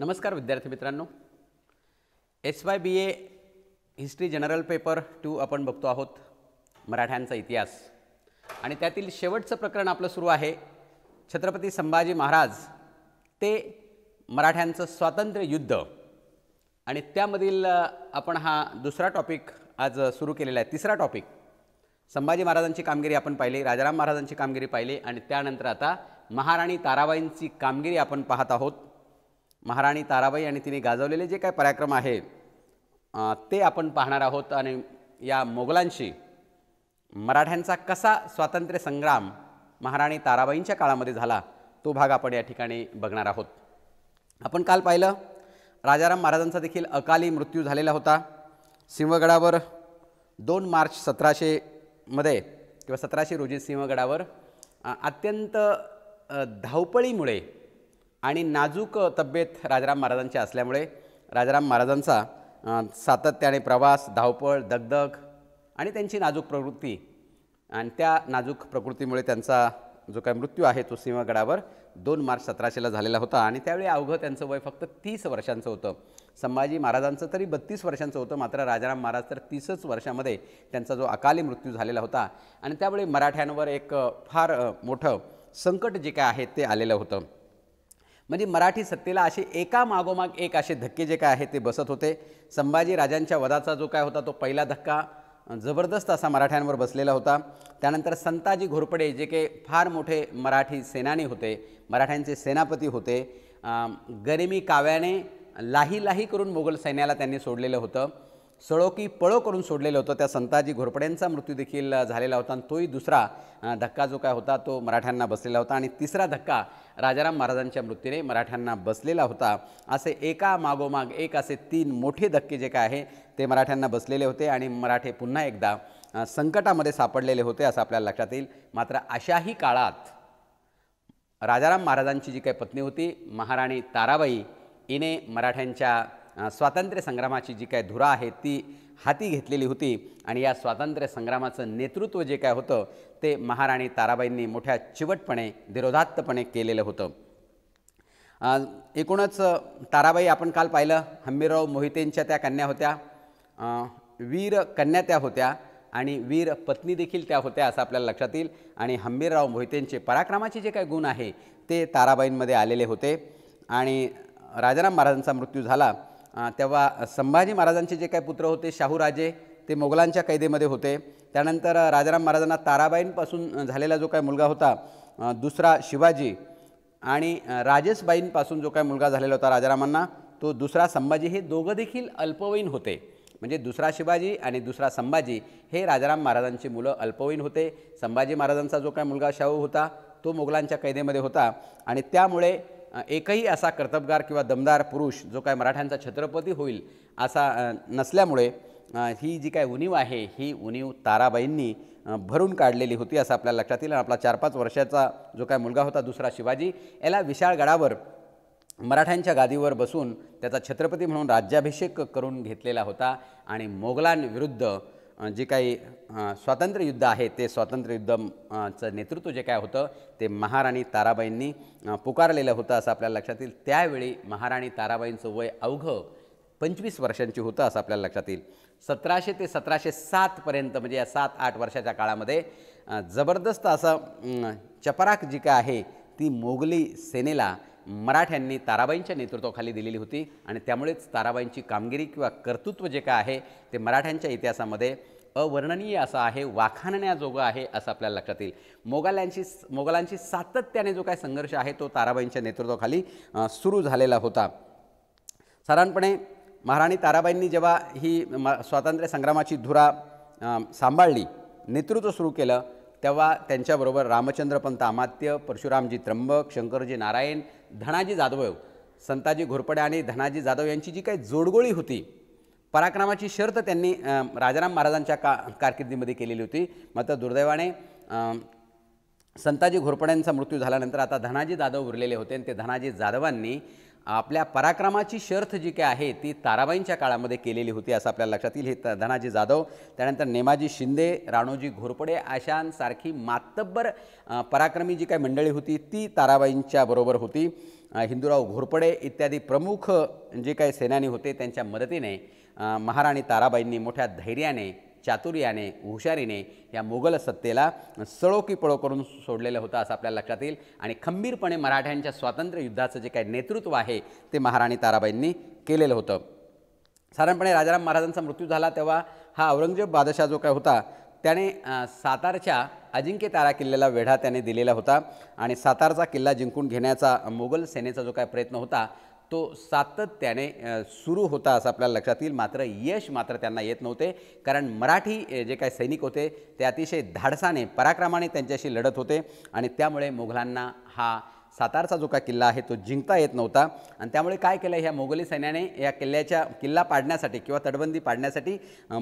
नमस्कार विद्यार्थी मित्रांनो S Y B A history general paper two आपण बघतो आहोत मराठ्यांचा इतिहास आणि त्यातील शेवटचं प्रकरण आपलं सुरू आहे छत्रपती संभाजी महाराज ते मराठ्यांचं स्वातंत्र्य युद्ध आणि त्यामधील आपण हा दुसरा टॉपिक आज सुरू केलेला आहे तिसरा टॉपिक संभाजी महाराजांची कामगिरी आपण पाहिली राजाराम महाराजांची कामगिरी पाहिली आणि त्यानंतर आता महाराणी ताराबाईंची कामगिरी आपण पाहत आहोत महाराणी ताराबाई आणि तिने गाजवलेले जे काय पराक्रम आहे ते आपण पाहणार आहोत आणि या मोगलांशी मराठ्यांचा कसा स्वातंत्र्य संग्राम महाराणी ताराबाईंच्या काळामध्ये झाला तो भाग आपण या ठिकाणी बघणार आहोत आपण काल पाहिलं राजाराम महाराजांचा देखील अकाली मृत्यू झालेला होता सिंहगडावर दोन मार्च सतराशेमध्ये किंवा सतराशे रोजी सिंहगडावर अत्यंत धावपळीमुळे आणि नाजूक तब्येत राजाराम महाराजांची असल्यामुळे राजाराम महाराजांचा सातत्याने प्रवास धावपळ दगदग आणि त्यांची नाजूक प्रवृत्ती आणि त्या नाजूक प्रकृतीमुळे त्यांचा जो काय मृत्यू आहे तो सिंहगडावर दोन मार्च सतराशेला झालेला होता आणि त्यावेळी अवघं त्यांचं वय फक्त तीस वर्षांचं होतं संभाजी महाराजांचं तरी बत्तीस वर्षांचं होतं मात्र राजाराम महाराज तर तीसच वर्षामध्ये त्यांचा जो अकाली मृत्यू झालेला होता आणि त्यावेळी मराठ्यांवर एक फार मोठं संकट जे काय आहे ते आलेलं होतं म्हणजे मराठी सत्तेला असे एका मागोमाग एक असे धक्के जे काय आहेत ते बसत होते संभाजी राजांच्या वधाचा जो काय होता तो पहिला धक्का जबरदस्त असा मराठ्यांवर बसलेला होता त्यानंतर संताजी घोरपडे जे काही फार मोठे मराठी सेनानी होते मराठ्यांचे सेनापती होते गरिमी काव्याने लाही लाही करून मोगल सैन्याला त्यांनी सोडलेलं होतं सळो की पळो करून सोडलेलं होतं त्या संताजी घोरपड्यांचा मृत्यू देखील झालेला होता आणि तोही दुसरा धक्का जो काय होता तो मराठ्यांना बसलेला होता आणि तिसरा धक्का राजाराम महाराजांच्या मृत्यूने मराठ्यांना बसलेला होता असे एका मागोमाग एक असे तीन मोठे धक्के जे काय आहे ते मराठ्यांना बसलेले होते आणि मराठे पुन्हा एकदा संकटामध्ये सापडलेले होते असं आपल्याला लक्षात येईल मात्र अशाही काळात राजाराम महाराजांची जी काही पत्नी होती महाराणी ताराबाई हिने मराठ्यांच्या स्वातंत्र्य संग्रामाची जी काय धुरा आहे ती हाती घेतलेली होती आणि या स्वातंत्र्य संग्रामाचं नेतृत्व जे काय होतं ते महाराणी ताराबाईंनी मोठ्या चिवटपणे विरोधात्तपणे केलेलं होतं एकूणच ताराबाई आपण काल पाहिलं हंबीरराव मोहितेंच्या त्या कन्या होत्या वीर कन्या त्या होत्या आणि वीर पत्नी देखील त्या होत्या असं आपल्याला लक्षात येईल आणि हंबीरराव मोहितेंचे पराक्रमाचे जे काही गुण आहे ते ताराबाईंमध्ये आलेले होते आणि राजाराम महाराजांचा मृत्यू झाला तेव्हा संभाजी महाराजांचे जे काही पुत्र होते शाहूराजे ते मोगलांच्या कैदेमध्ये होते त्यानंतर राजाराम महाराजांना ताराबाईंपासून झालेला जो काय मुलगा होता दुसरा शिवाजी आणि राजेशबाईंपासून जो काय मुलगा झालेला होता राजारामांना तो दुसरा संभाजी हे दोघं देखील अल्पवयीन होते म्हणजे दुसरा शिवाजी आणि दुसरा संभाजी हे राजाराम महाराजांची मुलं अल्पवयीन होते संभाजी महाराजांचा जो काय मुलगा शाहू होता तो मोगलांच्या कैदेमध्ये होता आणि त्यामुळे एकही असा कर्तबगार किंवा दमदार पुरुष जो काय मराठ्यांचा छत्रपती होईल असा नसल्यामुळे ही जी काय उणीव आहे ही उणीव ताराबाईंनी भरून काढलेली होती असं आपल्या लक्षात येईल आपला चार पाच वर्षाचा जो काय मुलगा होता दुसरा शिवाजी याला गडावर मराठ्यांच्या गादीवर बसून त्याचा छत्रपती म्हणून राज्याभिषेक करून घेतलेला होता आणि मोगलांविरुद्ध जे काही स्वातंत्र्य युद्ध आहे ते स्वातंत्र्य स्वातंत्र्ययुद्धाचं नेतृत्व जे काय होतं ते महाराणी ताराबाईंनी पुकारलेलं होतं असं आपल्याला लक्षात येईल त्यावेळी महाराणी ताराबाईंचं वय अवघं पंचवीस वर्षांची होतं असं आपल्याला लक्षात येईल सतराशे ते सतराशे सातपर्यंत म्हणजे या सात आठ वर्षाच्या काळामध्ये जबरदस्त असं चपराक जी काय आहे ती मोगली सेनेला मराठ्यांनी ताराबाईंच्या नेतृत्वाखाली दिलेली होती आणि त्यामुळेच ताराबाईंची कामगिरी किंवा कर्तृत्व जे काय आहे ते मराठ्यांच्या इतिहासामध्ये अवर्णनीय असं आहे वाखाणण्याजोगं आहे असं आपल्याला लक्षात येईल मोगाल्यांशी मोगलांशी सातत्याने जो काय संघर्ष आहे तो ताराबाईंच्या नेतृत्वाखाली सुरू झालेला होता साधारणपणे महाराणी ताराबाईंनी जेव्हा ही स्वातंत्र्य संग्रामाची धुरा सांभाळली नेतृत्व सुरू केलं तेव्हा त्यांच्याबरोबर रामचंद्र पंत अमात्य परशुरामजी त्र्यंबक शंकरजी नारायण धनाजी जाधव संताजी घोरपडे आणि धनाजी जाधव यांची जी काही जोडगोळी होती पराक्रमाची शर्त त्यांनी राजाराम महाराजांच्या का कारकिर्दीमध्ये केलेली होती मात्र दुर्दैवाने संताजी घोरपड्यांचा मृत्यू झाल्यानंतर आता धनाजी जाधव उरलेले होते आणि ते धनाजी जाधवांनी आपल्या पराक्रमाची शर्थ जी काय आहे ती ताराबाईंच्या काळामध्ये केलेली होती असं आपल्याला लक्षात येईल हे धनाजी जाधव त्यानंतर नेमाजी शिंदे राणोजी घोरपडे अशांसारखी मातब्बर पराक्रमी जी काही मंडळी होती ती ताराबाईंच्या बरोबर होती हिंदूराव घोरपडे इत्यादी प्रमुख जे काही सेनानी होते त्यांच्या मदतीने महाराणी ताराबाईंनी मोठ्या धैर्याने चातुर्याने हुशारीने या मुघल सत्तेला सळोकी पळो करून सोडलेलं होतं असं आपल्याला लक्षात येईल आणि खंबीरपणे मराठ्यांच्या स्वातंत्र्य युद्धाचं जे काही नेतृत्व आहे ते महाराणी ताराबाईंनी केलेलं होतं साधारणपणे राजाराम महाराजांचा मृत्यू झाला तेव्हा हा औरंगजेब बादशाह जो काय होता त्याने सातारच्या अजिंक्य तारा किल्ल्याला वेढा त्याने दिलेला होता आणि सातारचा किल्ला जिंकून घेण्याचा मुघल सेनेचा जो काय प्रयत्न होता तो सातत्याने सुरू होता असं आपल्याला लक्षात येईल मात्र यश मात्र त्यांना येत नव्हते कारण मराठी जे काही सैनिक होते ते अतिशय धाडसाने पराक्रमाने त्यांच्याशी लढत होते आणि त्यामुळे मुघलांना हा सातारचा जो काय किल्ला आहे तो जिंकता येत नव्हता आणि त्यामुळे काय केलं ह्या मोगली सैन्याने या किल्ल्याच्या किल्ला पाडण्यासाठी किंवा तटबंदी पाडण्यासाठी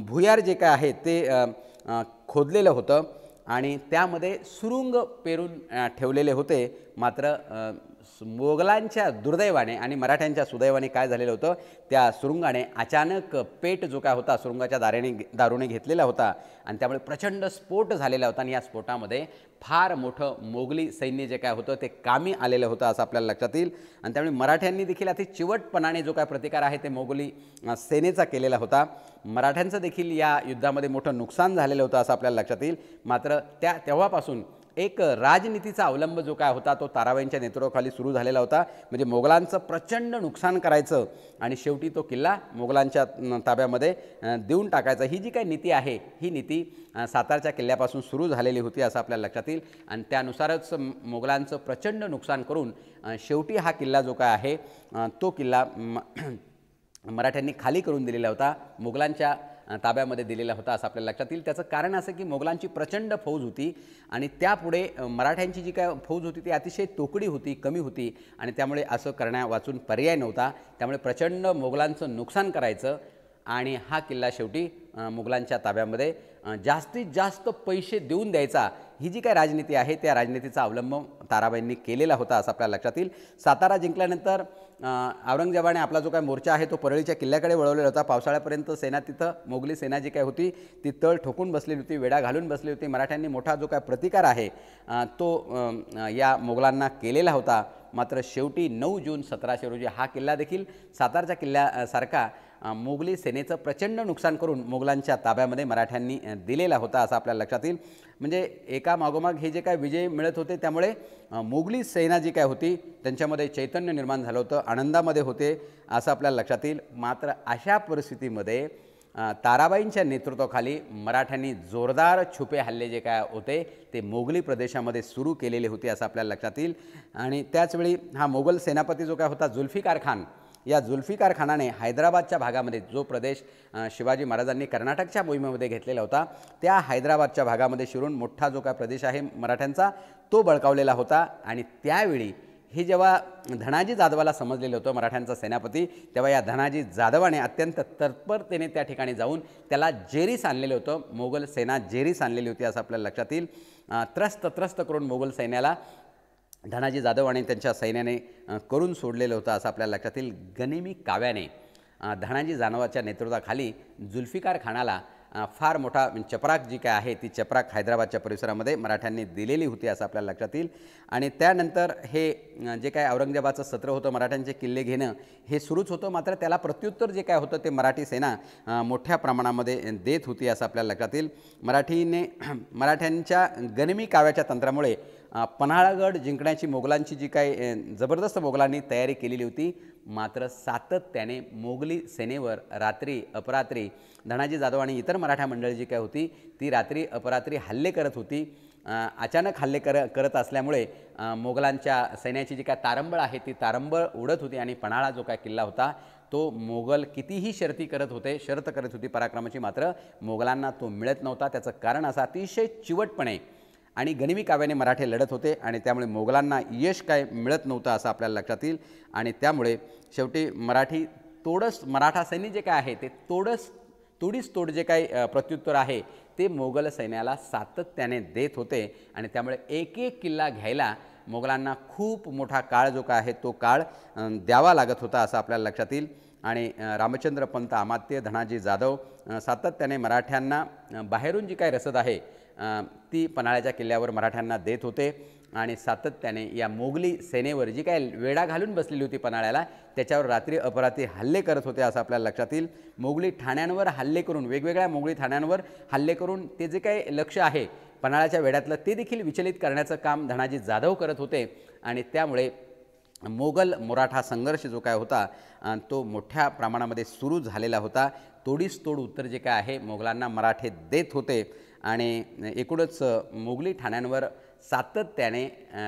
भुयार जे काय आहे ते खोदलेलं होतं आणि त्यामध्ये सुरुंग पेरून ठेवलेले होते मात्र मोगलांच्या दुर्दैवाने आणि मराठ्यांच्या सुदैवाने काय झालेलं होतं त्या सुरुंगाने अचानक पेट जो काय होता सुरुंगाच्या दारेने दारूने घेतलेला होता आणि त्यामुळे प्रचंड स्फोट झालेला होता आणि या स्फोटामध्ये फार मोठं मोगली सैन्य जे काय होतं ते कामी आलेलं होतं असं आपल्याला लक्षात येईल आणि त्यामुळे मराठ्यांनी देखील अति चिवटपणाने जो काय प्रतिकार आहे ते मोगली सेनेचा केलेला होता मराठ्यांचं देखील या युद्धामध्ये मोठं नुकसान झालेलं होतं असं आपल्याला लक्षात येईल मात्र त्या तेव्हापासून एक राजनीतीचा अवलंब जो काय होता तो ताराबाईंच्या नेतृत्वाखाली सुरू झालेला होता म्हणजे मोगलांचं प्रचंड नुकसान करायचं आणि शेवटी तो किल्ला मोगलांच्या ताब्यामध्ये देऊन टाकायचा ही जी काही नीती आहे ही नीती सातारच्या किल्ल्यापासून सुरू झालेली होती असं आपल्या लक्षात येईल आणि त्यानुसारच मोगलांचं प्रचंड नुकसान करून शेवटी हा किल्ला जो काय आहे तो किल्ला मराठ्यांनी खाली करून दिलेला होता मोगलांच्या ताब्यामध्ये दिलेला होता असं आपल्याला लक्षात येईल त्याचं कारण असं की मोगलांची प्रचंड फौज होती आणि त्यापुढे मराठ्यांची जी काय फौज होती ती अतिशय तोकडी होती कमी होती आणि त्यामुळे असं करण्या वाचून पर्याय नव्हता त्यामुळे प्रचंड मोगलांचं नुकसान करायचं आणि हा किल्ला शेवटी मुघलांच्या ताब्यामध्ये जास्तीत जास्त पैसे देऊन द्यायचा ही जी काय राजनीती आहे त्या राजनीतीचा अवलंब ताराबाईंनी केलेला होता असं आपल्या लक्षात येईल सातारा जिंकल्यानंतर औरंगजेबाने आपला जो काय मोर्चा आहे तो परळीच्या किल्ल्याकडे वळवलेला होता पावसाळ्यापर्यंत सेना तिथं मोगली सेना जी काय होती ती तळ ठोकून बसलेली होती वेढा घालून बसली होती मराठ्यांनी मोठा जो काय प्रतिकार आहे तो या मोगलांना केलेला होता मात्र शेवटी नऊ जून सतराशे रोजी हा किल्ला देखील सातारच्या किल्ल्यासारखा मोगली सेनेचं प्रचंड नुकसान करून मोगलांच्या ताब्यामध्ये मराठ्यांनी दिलेला होता असं आपल्याला लक्षात येईल म्हणजे एका मागोमाग हे जे काय विजय मिळत होते त्यामुळे मोगली सेना जी काय होती त्यांच्यामध्ये चैतन्य निर्माण झालं होतं आनंदामध्ये होते असं आपल्याला लक्षात येईल मात्र अशा परिस्थितीमध्ये ताराबाईंच्या नेतृत्वाखाली मराठ्यांनी जोरदार छुपे हल्ले जे काय होते ते मोगली प्रदेशामध्ये सुरू केलेले होते असं आपल्याला लक्षात येईल आणि त्याचवेळी हा मोगल सेनापती जो काय होता जुल्फिकार खान या जुल्फिकार खानाने हैदराबादच्या भागामध्ये जो प्रदेश शिवाजी महाराजांनी कर्नाटकच्या मोहिमेमध्ये घेतलेला होता त्या हैदराबादच्या भागामध्ये शिरून मोठा जो काय प्रदेश आहे मराठ्यांचा तो बळकावलेला होता आणि त्यावेळी हे जेव्हा धनाजी जाधवाला समजलेलं होतं मराठ्यांचा सेनापती तेव्हा या धनाजी जाधवाने अत्यंत तत्परतेने त्या ठिकाणी जाऊन त्याला जेरीस आणलेलं होतं मोगल सेना जेरीस आणलेली होती असं आपल्याला लक्षात येईल त्रस्त त्रस्त करून मोगल सैन्याला धनाजी जाधव आणि त्यांच्या सैन्याने करून सोडलेलं होतं असं आपल्या लक्षात येईल गनिमी काव्याने धनाजी जानवाच्या नेतृत्वाखाली जुल्फिकार खानाला फार मोठा चपराक जी काय आहे ती चपराक हैदराबादच्या परिसरामध्ये मराठ्यांनी दिलेली होती असं आपल्याला लक्षात येईल आणि त्यानंतर हे जे काय औरंगजेबाचं सत्र होतं मराठ्यांचे किल्ले घेणं हे सुरूच होतं मात्र त्याला प्रत्युत्तर जे काय होतं ते मराठी सेना मोठ्या प्रमाणामध्ये देत होती असं आपल्याला लक्षात येईल मराठीने मराठ्यांच्या गनिमी काव्याच्या तंत्रामुळे पन्हाळागड जिंकण्याची मोगलांची जी काही जबरदस्त मोगलांनी तयारी केलेली होती मात्र सातत्याने मोगली सेनेवर रात्री अपरात्री धनाजी जाधव आणि इतर मराठा मंडळी जी काय होती ती रात्री अपरात्री हल्ले करत होती अचानक हल्ले कर करत असल्यामुळे मोगलांच्या सैन्याची जी काय तारंबळ आहे ती तारंबळ उडत होती आणि पन्हाळा जो काय किल्ला होता तो मोगल कितीही शर्ती करत होते शर्त करत होती पराक्रमाची मात्र मोगलांना तो मिळत नव्हता त्याचं कारण असं अतिशय चिवटपणे आणि गनिमी काव्याने मराठे लढत होते आणि त्यामुळे मोगलांना यश काय मिळत नव्हतं असं आपल्याला लक्षात येईल आणि त्यामुळे शेवटी मराठी तोडस मराठा सैन्य जे काय आहे ते तोडस तोडीस तोड जे काही प्रत्युत्तर आहे ते मोगल सैन्याला सातत्याने देत होते आणि त्यामुळे एक एक किल्ला घ्यायला मोगलांना खूप मोठा काळ जो काय आहे तो काळ द्यावा लागत होता असं आपल्याला लक्षात येईल आणि रामचंद्र पंत अमात्य धनाजी जाधव सातत्याने मराठ्यांना बाहेरून जी काही रसद आहे ती पन्हाळ्याच्या किल्ल्यावर मराठ्यांना देत होते आणि सातत्याने या मोगली सेनेवर जी काय वेढा घालून बसलेली होती पन्हाळ्याला त्याच्यावर रात्री अपराती हल्ले करत होते असं आपल्याला लक्षात येईल मोगली ठाण्यांवर हल्ले करून वेगवेगळ्या मोगली ठाण्यांवर हल्ले करून ते जे काही लक्ष आहे पन्हाळ्याच्या वेड्यातलं ते देखील विचलित करण्याचं काम धनाजी जाधव करत होते आणि त्यामुळे मोगल मराठा संघर्ष जो काय होता तो मोठ्या प्रमाणामध्ये सुरू झालेला होता तोडीस तोड उत्तर जे काय आहे मोगलांना मराठे देत होते आणि एकूणच मोगली ठाण्यांवर सातत्याने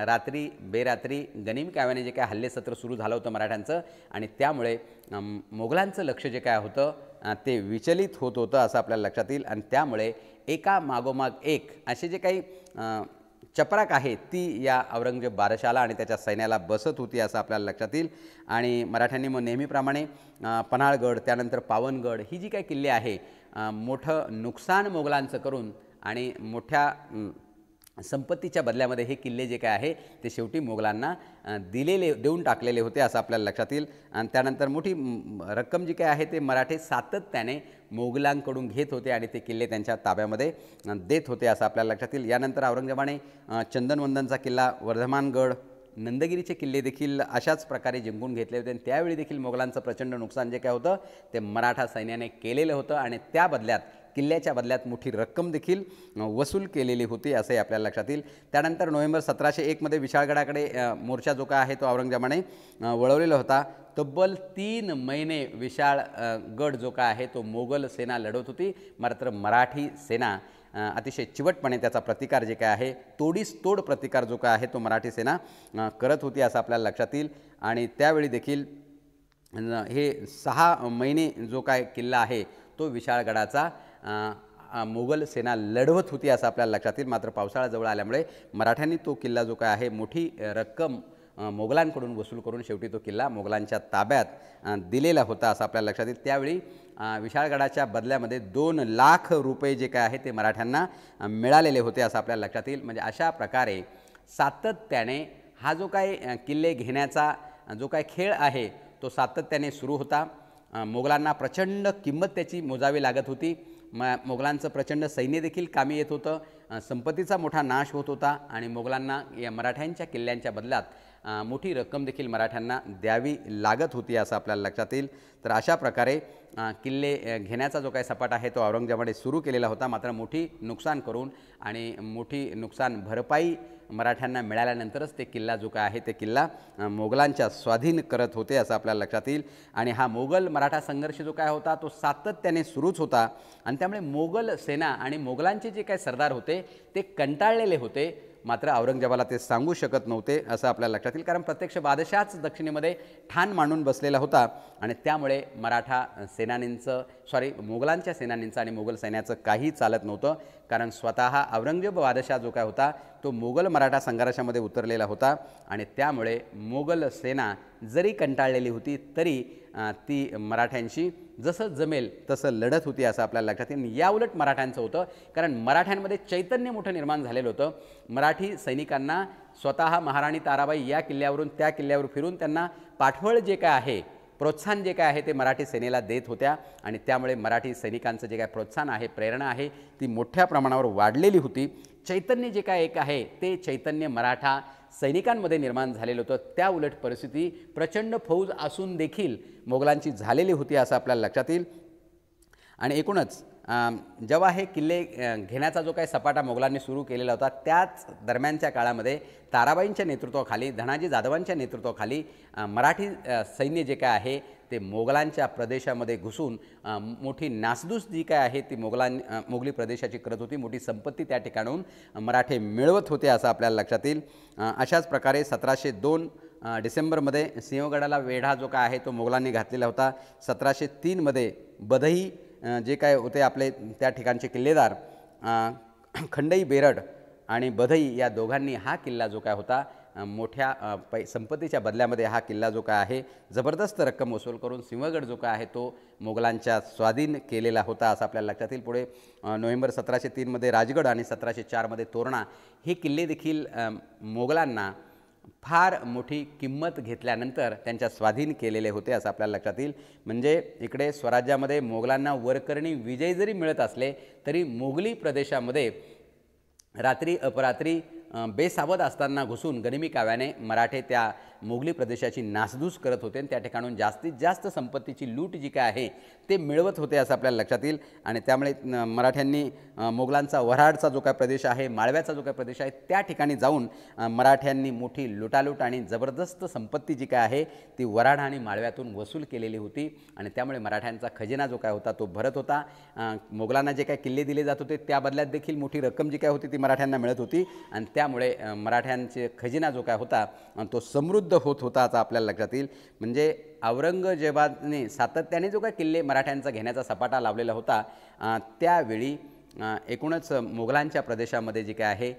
रात्री बेरात्री गनिम काव्याने जे काय हल्ले सत्र सुरू झालं होतं मराठ्यांचं आणि त्यामुळे मोगलांचं लक्ष जे काय होतं ते विचलित होत होतं असं आपल्याला लक्षात येईल आणि त्यामुळे एका मागोमाग एक असे जे काही चपराक आहे ती या औरंगजेब बारशाला आणि त्याच्या सैन्याला बसत होती असं आपल्याला लक्षात येईल आणि मराठ्यांनी मग नेहमीप्रमाणे पन्हाळगड त्यानंतर पावनगड ही जी काही किल्ले आहे मोठं नुकसान मोगलांचं करून आणि मोठ्या संपत्तीच्या बदल्यामध्ये हे किल्ले जे काय आहे ते शेवटी मोगलांना दिलेले देऊन टाकलेले होते असं आपल्याला लक्षात येईल आणि त्यानंतर मोठी रक्कम जी काय आहे ते मराठे सातत्याने मोगलांकडून घेत होते आणि ते किल्ले त्यांच्या ताब्यामध्ये देत होते असं आपल्याला लक्षात येईल यानंतर औरंगजेबाने चंदनवंदनचा किल्ला वर्धमानगड नंदगिरीचे किल्ले देखील अशाच प्रकारे जिंकून घेतले होते आणि त्यावेळी देखील मोगलांचं प्रचंड नुकसान जे काय होतं ते मराठा सैन्याने केलेलं होतं आणि त्या बदल्यात किल्ल्याच्या बदल्यात मोठी रक्कम देखील वसूल केलेली होती असंही आपल्याला लक्षात येईल त्यानंतर नोव्हेंबर सतराशे एकमध्ये विशाळगडाकडे मोर्चा जो काय आहे तो औरंगजेबाने वळवलेला होता तब्बल तीन महिने विशाळ गड जो काय आहे तो मोगल सेना लढवत होती मात्र मराठी सेना अतिशय चिवटपणे त्याचा प्रतिकार जे काय आहे तोडीस तोड प्रतिकार जो काय आहे तो मराठी सेना करत होती असं आपल्याला लक्षात येईल आणि त्यावेळी देखील हे सहा महिने जो काय किल्ला आहे तो विशाळगडाचा मुघल सेना लढवत होती असं आपल्याला लक्षात येईल मात्र पावसाळाजवळ आल्यामुळे मराठ्यांनी तो किल्ला जो काय आहे मोठी रक्कम मोगलांकडून वसूल करून शेवटी तो किल्ला मोगलांच्या ताब्यात दिलेला होता असं आपल्याला लक्षात येईल त्यावेळी विशाळगडाच्या बदल्यामध्ये दोन लाख रुपये जे काय आहे ते मराठ्यांना मिळालेले होते असं आपल्याला लक्षात येईल म्हणजे अशा प्रकारे सातत्याने हा जो काय किल्ले घेण्याचा जो काय खेळ आहे तो सातत्याने सुरू होता मोगलांना प्रचंड किंमत त्याची मोजावी लागत होती म मोगलांचं प्रचंड सैन्य देखील कामी येत होतं संपत्तीचा मोठा नाश होत होता आणि मोगलांना या मराठ्यांच्या किल्ल्यांच्या बदल्यात मोठी रक्कम देखील मराठ्यांना द्यावी लागत होती असं आपल्याला लक्षात येईल तर अशा प्रकारे किल्ले घेण्याचा जो काही सपाट आहे तो औरंगजेबाने सुरू केलेला होता मात्र मोठी नुकसान करून आणि मोठी नुकसान भरपाई मराठ्यांना मिळाल्यानंतरच ते किल्ला जो काय आहे ते किल्ला मोगलांच्या स्वाधीन करत होते असं आपल्याला लक्षात येईल आणि हा मोगल मराठा संघर्ष जो काय होता तो सातत्याने सुरूच होता आणि त्यामुळे मोगल सेना आणि मोगलांचे जे काही सरदार होते ते कंटाळलेले होते मात्र औरंगजेबाला ते सांगू शकत नव्हते असं आपल्याला लक्षात येईल कारण प्रत्यक्ष बादशाहच दक्षिणेमध्ये ठाण मांडून बसलेला होता आणि त्यामुळे मराठा सेनानींचं सॉरी मोगलांच्या सेनानींचं आणि मोगल सैन्याचं काही चालत नव्हतं कारण स्वतः औरंगजेब बादशाह जो काय होता तो मोगल मराठा संघर्षामध्ये उतरलेला होता आणि त्यामुळे मोगल सेना जरी कंटाळलेली होती तरी ती मराठ्यांशी जसं जमेल तसं लढत होती असं आपल्याला लक्षात येईल उलट मराठ्यांचं होतं कारण मराठ्यांमध्ये चैतन्य मोठं निर्माण झालेलं होतं मराठी सैनिकांना स्वतः महाराणी ताराबाई या किल्ल्यावरून त्या किल्ल्यावर फिरून त्यांना पाठवळ जे काय आहे प्रोत्साहन जे काय आहे ते मराठी सेनेला देत होत्या आणि त्यामुळे मराठी सैनिकांचं जे काय प्रोत्साहन आहे प्रेरणा आहे ती मोठ्या प्रमाणावर वाढलेली होती चैतन्य जे काय एक आहे ते चैतन्य मराठा सैनिकांमध्ये निर्माण झालेलं होतं त्या उलट परिस्थिती प्रचंड फौज असून देखील मोगलांची झालेली होती असं आपल्याला लक्षात येईल आणि एकूणच जेव्हा हे किल्ले घेण्याचा जो काही सपाटा मोगलांनी सुरू केलेला होता त्याच दरम्यानच्या काळामध्ये ताराबाईंच्या नेतृत्वाखाली धनाजी जाधवांच्या नेतृत्वाखाली मराठी सैन्य जे काय आहे ते मोगलांच्या प्रदेशामध्ये घुसून मोठी नासदूस जी काय आहे ती मोगलां मोगली प्रदेशाची करत होती मोठी संपत्ती त्या ठिकाणून मराठे मिळवत होते असं आपल्याला लक्षात येईल अशाच प्रकारे सतराशे दोन डिसेंबरमध्ये सिंहगडाला वेढा जो काय आहे तो मोगलांनी घातलेला होता सतराशे तीनमध्ये बदही जे काय होते आपले त्या ठिकाणचे किल्लेदार खंडई बेरड आणि बधई या दोघांनी हा किल्ला जो काय होता मोठ्या पै संपत्तीच्या बदल्यामध्ये हा किल्ला जो काय आहे जबरदस्त रक्कम वसूल करून सिंहगड जो काय आहे तो मोगलांच्या स्वाधीन केलेला होता असं आपल्याला लक्षात येईल पुढे नोव्हेंबर सतराशे तीनमध्ये राजगड आणि सतराशे चारमध्ये तोरणा हे किल्ले देखील मोगलांना फार मोठी किंमत घेतल्यानंतर त्यांच्या स्वाधीन केलेले होते असं आपल्याला लक्षात येईल म्हणजे इकडे स्वराज्यामध्ये मोगलांना वरकरणी विजय जरी मिळत असले तरी मोगली प्रदेशामध्ये रात्री अपरात्री बेसावध असताना घुसून गनिमी काव्याने मराठे त्या मोगली प्रदेशाची नासधूस करत होते आणि त्या ठिकाणून जास्तीत जास्त संपत्तीची लूट जी काय आहे ते मिळवत होते असं आपल्याला लक्षात येईल आणि त्यामुळे मराठ्यांनी मोगलांचा वऱ्हाडचा जो काय प्रदेश आहे माळव्याचा जो काय प्रदेश आहे त्या ठिकाणी जाऊन मराठ्यांनी मोठी लुटालूट आणि जबरदस्त संपत्ती जी काय आहे ती वऱ्हाड आणि माळव्यातून वसूल केलेली होती आणि त्यामुळे मराठ्यांचा खजिना जो काय होता तो भरत होता मोगलांना जे काय किल्ले दिले जात होते त्या बदल्यात देखील मोठी रक्कम जी काय होती ती मराठ्यांना मिळत होती आणि त्यामुळे मराठ्यांचे खजिना जो काय होता तो समृद्ध समृद्ध होत होता असं आपल्याला लक्षात येईल म्हणजे औरंगजेबाने सातत्याने जो काय किल्ले मराठ्यांचा घेण्याचा सपाटा लावलेला होता त्यावेळी एकूणच मोगलांच्या प्रदेशामध्ये जे काय आहे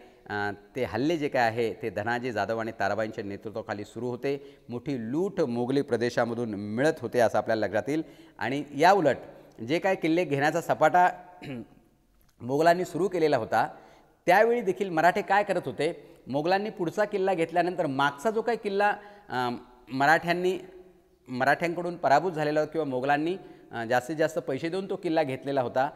ते हल्ले जे काय आहे ते धनाजी जाधव आणि ताराबाईंच्या नेतृत्वाखाली सुरू होते मोठी लूट मोगली प्रदेशामधून मिळत होते असं आपल्याला लक्षात येईल आणि या उलट जे काय किल्ले घेण्याचा सपाटा मोगलांनी सुरू केलेला होता त्यावेळी देखील मराठे काय करत होते मोगलांनी पुढचा किल्ला घेतल्यानंतर मागचा जो काही किल्ला मराठ्यांनी मराठ्यांकडून पराभूत झालेला किंवा मोगलांनी जास्तीत जास्त पैसे देऊन तो किल्ला घेतलेला होता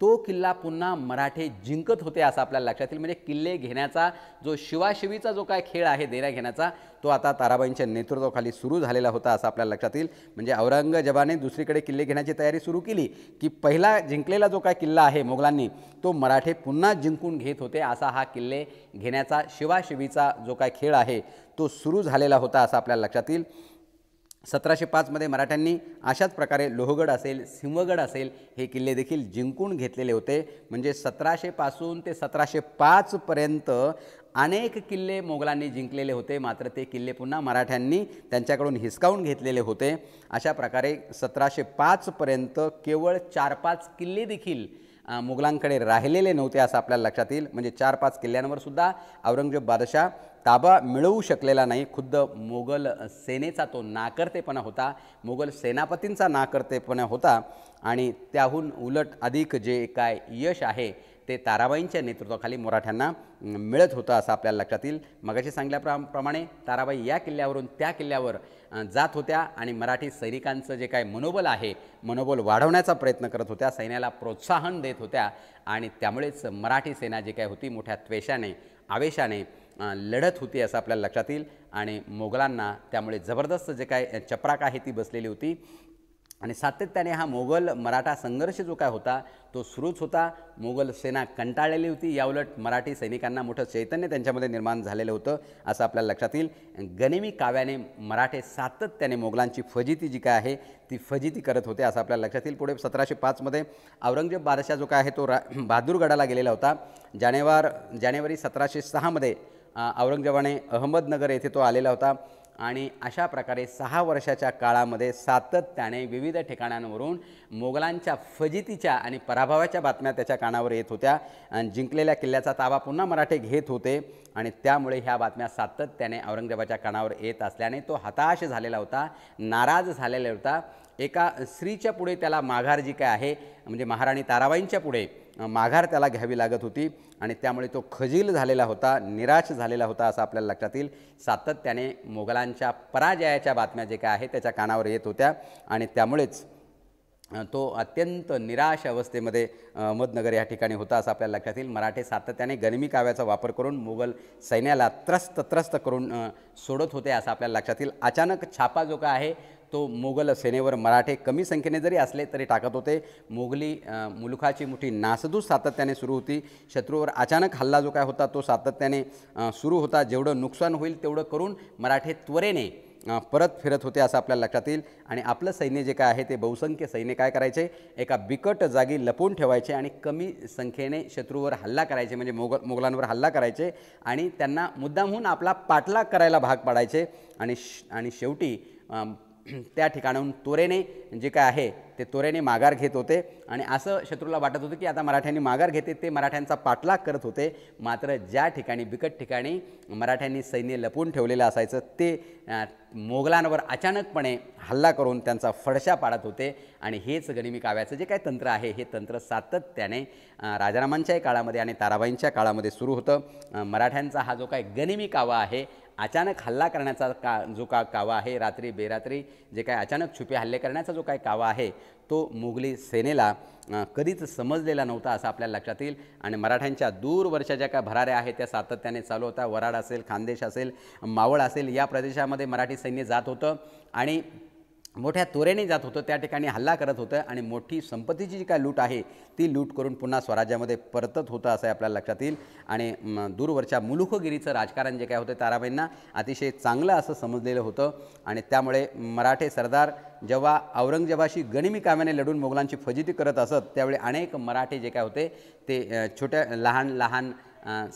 तो किल्ला पुन्हा मराठे जिंकत होते असं आपल्याला लक्षात येईल म्हणजे किल्ले घेण्याचा जो शिवाशिवीचा जो काय खेळ आहे देण्या घेण्याचा तो आता ताराबाईंच्या नेतृत्वाखाली सुरू झालेला होता असं आपल्याला लक्षात येईल म्हणजे औरंगजेबाने दुसरीकडे किल्ले घेण्याची तयारी सुरू केली की पहिला जिंकलेला जो काय किल्ला आहे मोगलांनी तो मराठे पुन्हा जिंकून घेत होते असा हा किल्ले घेण्याचा शिवाशिवीचा जो काय खेळ आहे तो सुरू झालेला होता असं आपल्याला लक्षात येईल सतराशे पाचमध्ये मराठ्यांनी अशाच प्रकारे लोहगड असेल सिंहगड असेल हे किल्ले देखील जिंकून घेतलेले होते म्हणजे सतराशेपासून ते सतराशे पाचपर्यंत अनेक किल्ले मोगलांनी जिंकलेले होते मात्र ते किल्ले पुन्हा मराठ्यांनी त्यांच्याकडून हिसकावून घेतलेले होते अशा प्रकारे सतराशे पाचपर्यंत केवळ चार पाच किल्ले देखील मुघलांकडे राहिलेले नव्हते असं आपल्याला लक्षात येईल म्हणजे चार पाच किल्ल्यांवर सुद्धा औरंगजेब बादशाह ताबा मिळवू शकलेला नाही खुद्द मोगल सेनेचा तो नाकर्तेपणा होता मोगल सेनापतींचा नाकर्तेपणा होता आणि त्याहून उलट अधिक जे काय यश आहे ते ताराबाईंच्या नेतृत्वाखाली मराठ्यांना मिळत होतं असं आपल्याला लक्षात येईल मगाशी सांगल्याप्रमाणे ताराबाई या किल्ल्यावरून त्या किल्ल्यावर जात होत्या आणि मराठी सैनिकांचं जे काय मनोबल आहे मनोबल वाढवण्याचा प्रयत्न करत होत्या सैन्याला प्रोत्साहन देत होत्या आणि त्यामुळेच मराठी सेना जी काय होती मोठ्या त्वेषाने आवेशाने लढत होती असं आपल्याला लक्षात येईल आणि मोगलांना त्यामुळे जबरदस्त जे काय चपराक आहे ती बसलेली होती आणि सातत्याने हा मोगल मराठा संघर्ष जो काय होता तो सुरूच होता मोगल सेना कंटाळलेली होती याउलट मराठी सैनिकांना मोठं चैतन्य त्यांच्यामध्ये निर्माण झालेलं होतं असं आपल्याला लक्षात येईल गनिमी काव्याने मराठे सातत्याने मोगलांची फजिती जी काय आहे ती फजिती करत होते असं आपल्याला लक्षात येईल पुढे सतराशे पाचमध्ये औरंगजेब बादशाह जो काय आहे तो रा बहादूरगडाला गेलेला होता जानेवार जानेवारी सतराशे सहामध्ये औरंगजेबाने अहमदनगर येथे तो आलेला होता आणि अशा प्रकारे सहा वर्षाच्या काळामध्ये सातत्याने विविध ठिकाणांवरून मोगलांच्या फजितीच्या आणि पराभवाच्या बातम्या त्याच्या कानावर येत होत्या आणि जिंकलेल्या किल्ल्याचा ताबा पुन्हा मराठे घेत होते आणि त्यामुळे ह्या बातम्या सातत्याने औरंगजेबाच्या कानावर येत असल्याने तो हताश झालेला होता नाराज झालेला होता एका स्त्रीच्या पुढे त्याला माघार जी काय आहे म्हणजे महाराणी ताराबाईंच्या पुढे माघार त्याला घ्यावी लागत होती आणि त्यामुळे तो खजील झालेला होता निराश झालेला होता असं आपल्याला लक्षात येईल सातत्याने मोगलांच्या पराजयाच्या बातम्या जे काय आहे त्याच्या कानावर येत होत्या आणि त्यामुळेच तो अत्यंत निराश अवस्थेमध्ये अहमदनगर या ठिकाणी होता असं आपल्याला लक्षात येईल मराठे सातत्याने गनिमी काव्याचा वापर करून मुघल सैन्याला त्रस्त त्रस्त करून सोडत होते असं आपल्याला लक्षात येईल अचानक छापा जो का आहे तो मोगल सेनेवर मराठे कमी संख्येने जरी असले तरी टाकत होते मोगली मुलुखाची मोठी नासधूस सातत्याने सुरू होती शत्रूवर अचानक हल्ला जो काय होता तो सातत्याने सुरू होता जेवढं नुकसान होईल तेवढं करून मराठे त्वरेने परत फिरत होते असं आपल्याला लक्षात येईल आणि आपलं सैन्य जे काय आहे ते बहुसंख्य सैन्य काय करायचे एका बिकट जागी लपवून ठेवायचे आणि कमी संख्येने शत्रूवर हल्ला करायचे म्हणजे मोग मोगलांवर हल्ला करायचे आणि त्यांना मुद्दामहून आपला पाठलाग करायला भाग पाडायचे आणि श आणि शेवटी त्या ठिकाणाहून तोरेने जे काय आहे ते तोरेने माघार घेत होते आणि असं शत्रूला वाटत होतं की आता मराठ्यांनी माघार घेते ते मराठ्यांचा पाठलाग करत होते मात्र ज्या ठिकाणी बिकट ठिकाणी मराठ्यांनी सैन्य लपवून ठेवलेलं असायचं ते मोगलांवर अचानकपणे हल्ला करून त्यांचा फडशा पाडत होते आणि हेच गनिमी काव्याचं जे काय तंत्र आहे हे तंत्र सातत्याने राजारामांच्याही काळामध्ये आणि ताराबाईंच्या काळामध्ये सुरू होतं मराठ्यांचा हा जो काय गनिमी कावा आहे अचानक हल्ला करण्याचा का जो का कावा आहे रात्री बेरात्री जे काय अचानक छुपे हल्ले करण्याचा जो काय कावा आहे तो मुघली सेनेला कधीच समजलेला नव्हता असं आपल्याला लक्षात येईल आणि मराठ्यांच्या दूरवरच्या ज्या काय भराऱ्या आहेत त्या सातत्याने चालू होत्या वराड असेल खानदेश असेल मावळ असेल या प्रदेशामध्ये मराठी सैन्य जात होतं आणि मोठ्या तोरेने जात होतं त्या ठिकाणी हल्ला करत होतं आणि मोठी संपत्तीची जी काय लूट आहे ती लूट करून पुन्हा स्वराज्यामध्ये परतत होतं असं आपल्याला लक्षात येईल आणि दूरवरच्या मुलुखगिरीचं राजकारण जे काय होतं ताराबाईंना अतिशय चांगलं असं समजलेलं होतं आणि त्यामुळे मराठे सरदार जेव्हा औरंगजेबाशी गणिमी कामाने लढून मोगलांची फजिती करत असत त्यावेळी अनेक मराठे जे काय होते ते छोट्या लहान लहान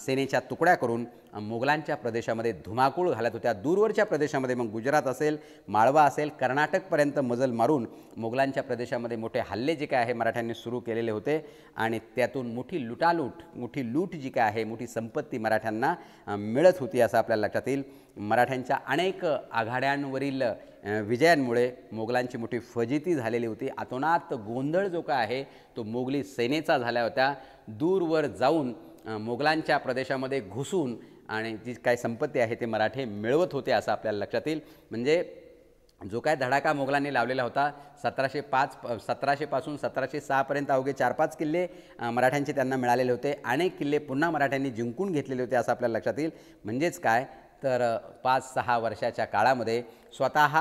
सेनेच्या तुकड्या करून मोगलांच्या प्रदेशामध्ये धुमाकूळ घालत होत्या दूरवरच्या प्रदेशामध्ये मग गुजरात असेल माळवा असेल कर्नाटकपर्यंत मजल मारून मोगलांच्या प्रदेशामध्ये मोठे हल्ले जे काय आहे मराठ्यांनी सुरू केलेले होते आणि त्यातून मोठी लुटालूट मोठी लूट जी काय आहे मोठी संपत्ती मराठ्यांना मिळत होती असं आपल्याला लक्षात येईल मराठ्यांच्या अनेक आघाड्यांवरील विजयांमुळे मोगलांची मोठी फजिती झालेली होती आतोनात गोंधळ जो काय आहे तो मोगली सेनेचा झाला होता दूरवर जाऊन मोगलांच्या प्रदेशामध्ये घुसून आणि जी काय संपत्ती आहे ते मराठे मिळवत होते असं आपल्याला लक्षात येईल म्हणजे जो काय धडाका मोगलांनी लावलेला होता सतराशे पाच सतराशेपासून सतराशे सहापर्यंत अवघे चार पाच किल्ले मराठ्यांचे त्यांना मिळालेले होते अनेक किल्ले पुन्हा मराठ्यांनी जिंकून घेतलेले होते असं आपल्याला लक्षात येईल म्हणजेच काय तर पाच सहा वर्षाच्या काळामध्ये स्वतः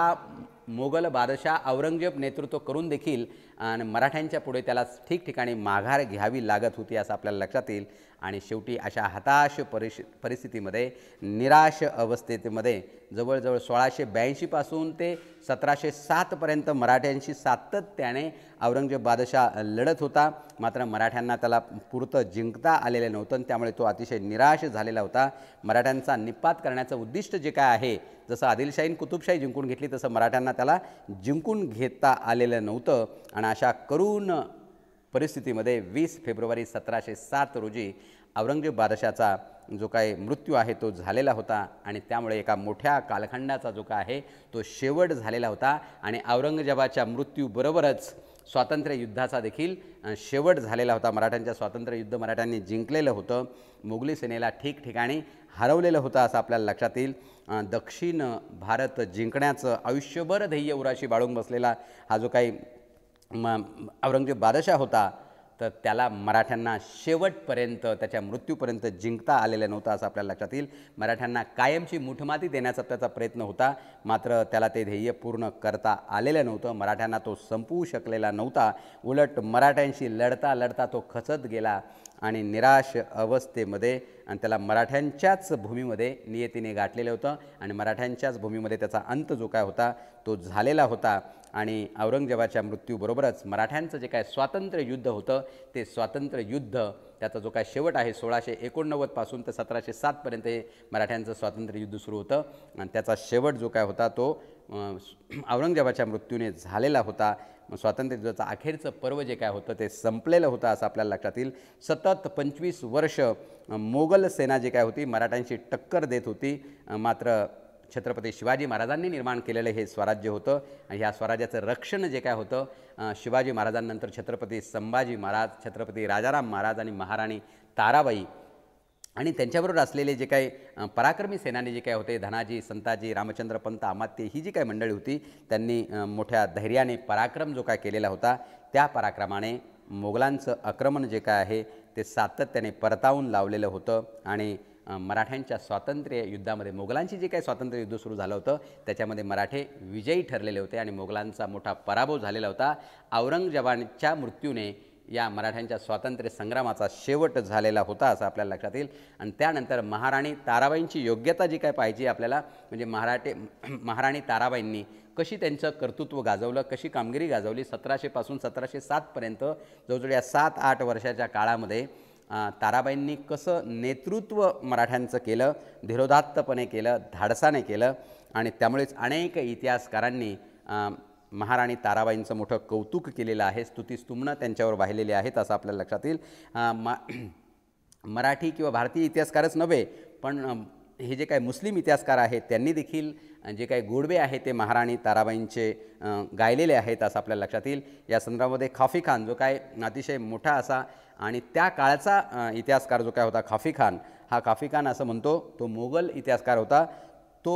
मोगल बादशाह औरंगजेब नेतृत्व करून देखील आणि मराठ्यांच्या पुढे त्याला ठिकठिकाणी माघार घ्यावी लागत होती असं आपल्याला लक्षात येईल आणि शेवटी अशा हताश परिशि परिस्थितीमध्ये निराश अवस्थेमध्ये जवळजवळ सोळाशे ब्याऐंशीपासून ते सतराशे सातपर्यंत मराठ्यांशी सातत्याने औरंगजेब बादशाह लढत होता मात्र मराठ्यांना त्याला पुरतं जिंकता आलेलं नव्हतं त्यामुळे तो अतिशय निराश झालेला होता मराठ्यांचा निपात करण्याचं उद्दिष्ट जे काय आहे जसं आदिलशाहीन कुतुबशाही जिंकून घेतली तसं मराठ्यांना त्याला जिंकून घेता आलेलं नव्हतं आणि अशा करून परिस्थितीमध्ये वीस फेब्रुवारी सतराशे सात रोजी औरंगजेब बादशाचा जो काय मृत्यू आहे तो झालेला होता आणि त्यामुळे एका मोठ्या कालखंडाचा जो काय आहे तो शेवट झालेला होता आणि औरंगजेबाच्या मृत्यूबरोबरच स्वातंत्र्य युद्धाचा देखील शेवट झालेला होता मराठ्यांच्या स्वातंत्र्य युद्ध मराठ्यांनी जिंकलेलं होतं मुघली सेनेला ठिकठिकाणी हरवलेलं होतं असं आपल्याला लक्षात येईल दक्षिण भारत जिंकण्याचं आयुष्यभर ध्येय उराशी बाळून बसलेला हा जो काही म औरंगजेब बादशाह होता तर त्याला मराठ्यांना शेवटपर्यंत त्याच्या मृत्यूपर्यंत जिंकता आलेलं नव्हतं असं आपल्याला लक्षात येईल मराठ्यांना कायमची मुठमाती देण्याचा त्याचा प्रयत्न होता मात्र त्याला ते ध्येय पूर्ण करता आलेलं नव्हतं मराठ्यांना तो संपवू शकलेला नव्हता उलट मराठ्यांशी लढता लढता तो खचत गेला आणि निराश अवस्थेमध्ये आणि त्याला मराठ्यांच्याच भूमीमध्ये नियतीने गाठलेलं होतं आणि मराठ्यांच्याच भूमीमध्ये त्याचा अंत जो काय होता तो झालेला होता आणि औरंगजेबाच्या मृत्यूबरोबरच मराठ्यांचं जे काय स्वातंत्र्य युद्ध होतं ते स्वातंत्र्य युद्ध त्याचा जो काय शेवट आहे सोळाशे एकोणनव्वदपासून ते सतराशे सातपर्यंत हे मराठ्यांचं स्वातंत्र्य युद्ध सुरू होतं आणि त्याचा शेवट जो काय होता तो औरंगजेबाच्या मृत्यूने झालेला होता स्वातंत्र्य दिवसाचं अखेरचं पर्व जे काय होतं ते संपलेलं होतं असं आपल्याला लक्षात येईल सतत पंचवीस वर्ष मोगल सेना जी काय होती मराठ्यांशी टक्कर देत होती मात्र छत्रपती शिवाजी महाराजांनी निर्माण केलेलं हे स्वराज्य होतं आणि ह्या स्वराज्याचं रक्षण जे काय होतं शिवाजी महाराजांनंतर छत्रपती संभाजी महाराज छत्रपती राजाराम महाराज आणि महाराणी ताराबाई आणि त्यांच्याबरोबर असलेले जे काही पराक्रमी सेनानी जे काही होते धनाजी संताजी रामचंद्र पंत अमात्य ही जी काही मंडळी होती त्यांनी मोठ्या धैर्याने पराक्रम जो काय केलेला होता त्या पराक्रमाने मोगलांचं आक्रमण जे काय आहे ते सातत्याने परतावून लावलेलं होतं आणि मराठ्यांच्या स्वातंत्र्य युद्धामध्ये मोगलांची जे काही स्वातंत्र्य युद्ध सुरू झालं होतं त्याच्यामध्ये मराठे विजयी ठरलेले होते आणि मोगलांचा मोठा पराभव झालेला होता औरंगजेबांच्या मृत्यूने या मराठ्यांच्या स्वातंत्र्य संग्रामाचा शेवट झालेला होता असं आपल्याला लक्षात येईल आणि त्यानंतर महाराणी ताराबाईंची योग्यता जी काय पाहिजे आपल्याला म्हणजे महाराठे महाराणी ताराबाईंनी कशी त्यांचं कर्तृत्व गाजवलं कशी कामगिरी गाजवली सतराशेपासून सतराशे सातपर्यंत जवळजवळ या सात आठ वर्षाच्या काळामध्ये ताराबाईंनी कसं नेतृत्व मराठ्यांचं केलं धिरोधात्तपणे केलं धाडसाने केलं आणि त्यामुळेच अनेक इतिहासकारांनी महाराणी ताराबाईंचं मोठं कौतुक केलेलं आहे स्तुती त्यांच्यावर वाहिलेले आहेत असं आपल्या लक्षात येईल मा मराठी किंवा भारतीय इतिहासकारच नव्हे पण हे जे काय मुस्लिम इतिहासकार आहेत त्यांनी देखील जे काही गोडवे आहे ते महाराणी ताराबाईंचे गायलेले आहेत असं आपल्या लक्षात येईल या संदर्भामध्ये खाफी खान जो काय अतिशय मोठा असा आणि त्या काळाचा इतिहासकार जो काय होता खाफी खान हा खाफी खान असं म्हणतो तो मोगल इतिहासकार होता तो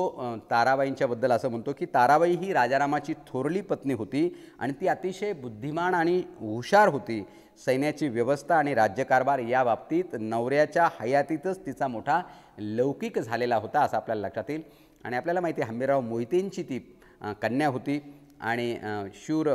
ताराबाईंच्याबद्दल असं म्हणतो की ताराबाई ही राजारामाची थोरली पत्नी होती आणि ती अतिशय बुद्धिमान आणि हुशार होती सैन्याची व्यवस्था आणि राज्यकारभार या बाबतीत नवऱ्याच्या हयातीतच तिचा मोठा लौकिक झालेला होता असं आपल्याला लक्षात येईल आणि आपल्याला माहिती आहे हंबीराव मोहितेंची ती कन्या होती आणि शूर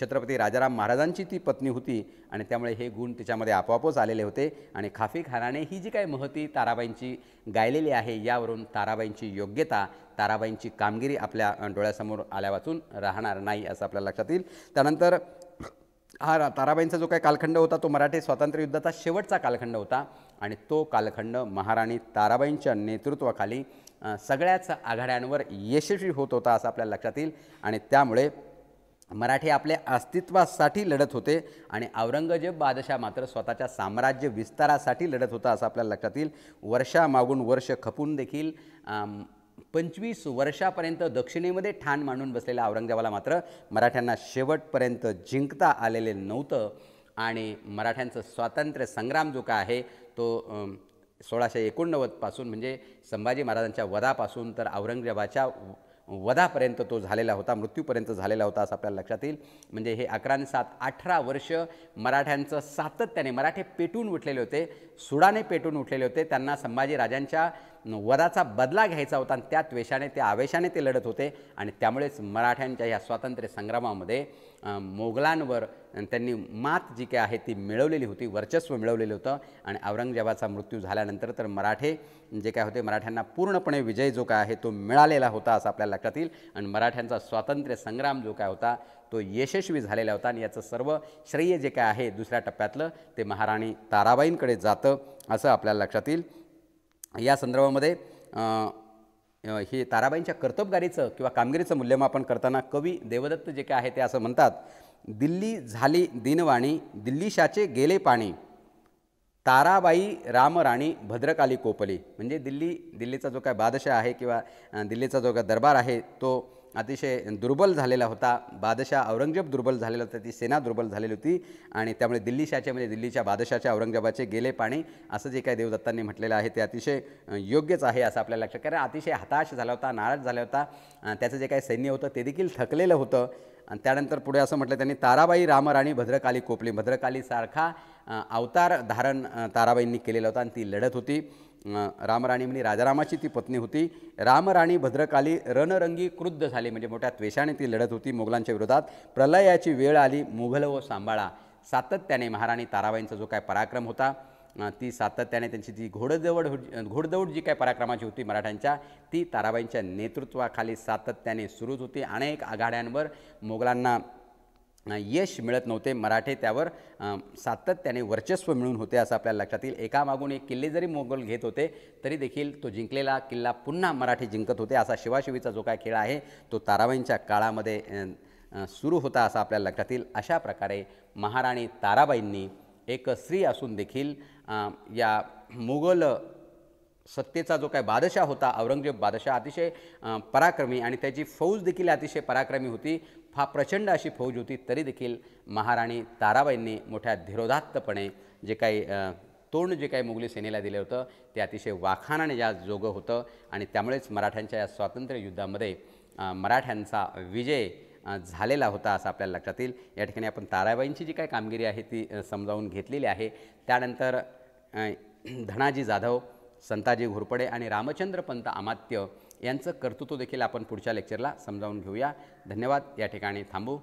छत्रपती राजाराम महाराजांची ती पत्नी होती आणि त्यामुळे हे गुण तिच्यामध्ये आपोआपच आलेले होते आणि खाफी खानाने ही जी काही महती ताराबाईंची गायलेली आहे यावरून ताराबाईंची योग्यता ताराबाईंची कामगिरी आपल्या डोळ्यासमोर आल्या वाचून राहणार नाही असं आपल्या लक्षात येईल त्यानंतर हा ताराबाईंचा जो काही कालखंड होता तो मराठी युद्धाचा शेवटचा कालखंड होता आणि तो कालखंड महाराणी ताराबाईंच्या नेतृत्वाखाली सगळ्याच आघाड्यांवर यशस्वी होत होता असं आपल्या लक्षात येईल आणि त्यामुळे मराठी आपल्या अस्तित्वासाठी लढत होते आणि औरंगजेब बादशाह मात्र स्वतःच्या साम्राज्य विस्तारासाठी लढत होता असं आपल्या लक्षात येईल वर्षामागून वर्ष खपून देखील पंचवीस वर्षापर्यंत दक्षिणेमध्ये ठाण मांडून बसलेल्या औरंगजेबाला मात्र मराठ्यांना शेवटपर्यंत जिंकता आलेले नव्हतं आणि मराठ्यांचं स्वातंत्र्य संग्राम जो का आहे तो सोळाशे एकोणनव्वदपासून म्हणजे संभाजी महाराजांच्या वधापासून तर औरंगजेबाच्या वधापर्यंत तो झालेला होता मृत्यूपर्यंत झालेला होता असं आपल्याला लक्षात येईल म्हणजे हे अकरा सात अठरा वर्ष मराठ्यांचं सातत्याने मराठे पेटून उठलेले होते सुडाने पेटून उठलेले होते त्यांना संभाजी राजांच्या वराचा बदला घ्यायचा होता आणि त्या द्वेषाने त्या आवेशाने ते लढत होते आणि त्यामुळेच मराठ्यांच्या या स्वातंत्र्य संग्रामामध्ये मोगलांवर त्यांनी मात जी काय आहे ती मिळवलेली होती वर्चस्व मिळवलेलं होतं आणि औरंगजेबाचा मृत्यू झाल्यानंतर तर मराठे जे काय होते मराठ्यांना पूर्णपणे विजय जो काय आहे तो मिळालेला होता असं आपल्याला लक्षात येईल आणि मराठ्यांचा स्वातंत्र्य संग्राम जो काय होता तो यशस्वी झालेला होता आणि याचं सर्व श्रेय जे काय आहे दुसऱ्या टप्प्यातलं ते महाराणी ताराबाईंकडे जातं असं आपल्याला लक्षात येईल या संदर्भामध्ये हे ताराबाईंच्या कर्तबगारीचं किंवा कामगिरीचं मूल्यमापन करताना कवी देवदत्त जे काय आहे ते असं म्हणतात दिल्ली झाली दिनवाणी दिल्लीशाचे गेले पाणी ताराबाई रामराणी भद्रकाली कोपली म्हणजे दिल्ली दिल्लीचा जो काय बादशाह आहे किंवा दिल्लीचा जो काय दरबार आहे तो अतिशय दुर्बल झालेला होता बादशाह औरंगजेब दुर्बल झालेला होता ती सेना दुर्बल झालेली होती आणि त्यामुळे दिल्लीशाच्या म्हणजे दिल्लीच्या बादशाच्या औरंगजेबाचे गेले पाणी असं जे काही देवदत्तांनी म्हटलेलं आहे ते अतिशय योग्यच आहे असं आपल्याला लक्षात कारण अतिशय हताश झाला होता नाराज झाला होता त्याचं जे काही सैन्य होतं ते देखील थकलेलं होतं आणि त्यानंतर पुढे असं म्हटलं त्यांनी ताराबाई रामराणी भद्रकाली कोपली भद्रकालीसारखा अवतार धारण ताराबाईंनी केलेला होता आणि ती लढत होती रामराणी म्हणजे राजारामाची ती पत्नी होती रामराणी भद्रकाली रणरंगी क्रुद्ध झाली म्हणजे मोठ्या त्वेषाने ती लढत होती मोगलांच्या विरोधात प्रलयाची वेळ आली मुघल व सांभाळा सातत्याने महाराणी ताराबाईंचा जो काय पराक्रम होता ती सातत्याने त्यांची जी घोडदौड घोडदौड जी काय पराक्रमाची होती मराठ्यांच्या ती ताराबाईंच्या नेतृत्वाखाली सातत्याने सुरूच होती अनेक आघाड्यांवर मोगलांना यश मिळत नव्हते मराठे त्यावर सातत्याने वर्चस्व मिळून होते असं आपल्याला लक्षात येईल एकामागून एक किल्ले जरी मोगल घेत होते तरी देखील तो जिंकलेला किल्ला पुन्हा मराठी जिंकत होते असा शिवाशिवीचा जो काय खेळ आहे तो ताराबाईंच्या काळामध्ये सुरू होता असं आपल्याला लक्षात येईल अशा प्रकारे महाराणी ताराबाईंनी एक स्त्री असून देखील या मुघल सत्तेचा जो काय बादशाह होता औरंगजेब बादशाह अतिशय पराक्रमी आणि त्याची फौज देखील अतिशय पराक्रमी होती हा प्रचंड अशी फौज होती तरी देखील महाराणी ताराबाईंनी मोठ्या धीरोदात्तपणे जे काही तोंड जे काही मुघली सेनेला दिलं होतं ते अतिशय वाखानाने या जोगं होतं आणि त्यामुळेच मराठ्यांच्या या स्वातंत्र्य युद्धामध्ये मराठ्यांचा विजय झालेला होता असं आपल्याला लक्षात येईल या ठिकाणी आपण ताराबाईंची जी काही कामगिरी आहे ती समजावून घेतलेली आहे त्यानंतर धनाजी जाधव संताजी घोरपडे आणि रामचंद्रपंत अमात्य यांचं कर्तृत्व देखील आपण पुढच्या लेक्चरला समजावून घेऊया धन्यवाद या ठिकाणी थांबू